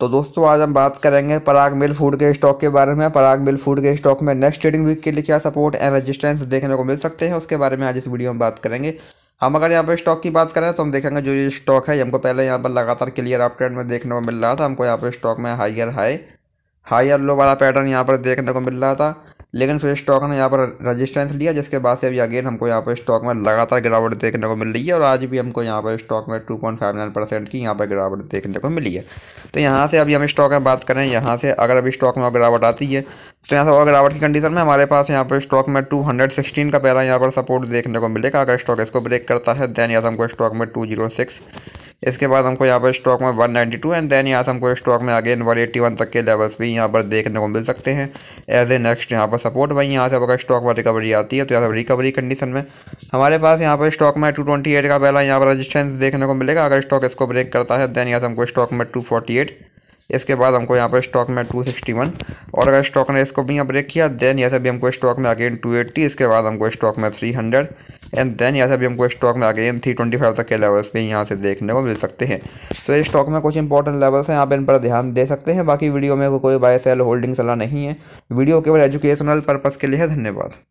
तो दोस्तों आज हम बात करेंगे पराग मिल फूड के स्टॉक के बारे में पराग मिल फूड के स्टॉक में नेक्स्ट ट्रेडिंग वीक के लिए क्या सपोर्ट एंड रेजिस्टेंस देखने को मिल सकते हैं उसके बारे में आज इस वीडियो में बात करेंगे हम अगर यहाँ पर स्टॉक की बात करें तो हम देखेंगे जो ये स्टॉक है हमको पहले यहाँ पर लगातार क्लियर अप ट्रेंड में देखने को मिल रहा था हमको यहाँ पर स्टॉक में हाइयर हाई हायर लो वाला पैटर्न यहाँ पर देखने को मिल रहा था लेकिन फिर स्टॉक ने यहाँ पर रजिस्टेंस लिया जिसके बाद से अभी अगेन हमको यहाँ पर स्टॉक में लगातार गिरावट देखने को मिल रही है और आज भी हमको यहाँ पर स्टॉक में two point five nine percent की यहाँ पर गिरावट देखने को मिली है तो यहाँ से अभी हम स्टॉक में बात करें यहाँ से अगर अभी स्टॉक में गिरावट आती है तो यहाँ से और गिरावट की कंडीशन में हमारे पास यहाँ पर स्टॉक में टू हंड्रेड सिक्सटीन का पहला यहाँ पर सपोर्ट देखने को मिलेगा अगर स्टॉक इसको ब्रेक करता है देन यहाँ हमको स्टॉक में टू जीरो सिक्स इसके बाद हमको यहाँ पर स्टॉक में 192 एंड देन यहाँ से हमको स्टॉक में अगेन 181 तक के लेवल्स भी यहाँ पर देखने को मिल सकते हैं एज ए नेक्स्ट यहाँ पर सपोर्ट भाई यहाँ से अगर स्टॉक में रिकवरी आती है तो यहाँ से रिकवरी कंडीशन में हमारे पास यहाँ पर स्टॉक में टू का पहला यहाँ पर रजिस्टेंस देखने को मिलेगा अगर स्टॉक इसको ब्रेक करता है देन यहाँ से हमको स्टॉक में टू इसके बाद हमको यहाँ पर स्टॉक में टू सिक्सटी वन और अगर स्टॉक ने इसको भी यहाँ ब्रेक किया देन यहाँ से भी हमको स्टॉक में अगेन टू एट्टी इसके बाद हमको स्टॉक में थ्री हंड्रेड एंड देन यहाँ से अभी हमको स्टॉक में आ गए थ्री ट्वेंटी फाइव तक के लेवल्स भी यहाँ से देखने को मिल सकते हैं तो ये स्टॉक में कुछ इंपॉर्टेंट लेवल्स हैं आप इन पर ध्यान दे सकते हैं बाकी वीडियो में कोई बाय सेल होल्डिंग सलाह नहीं है वीडियो केवल एजुकेशनल पर्पज़ के लिए है धन्यवाद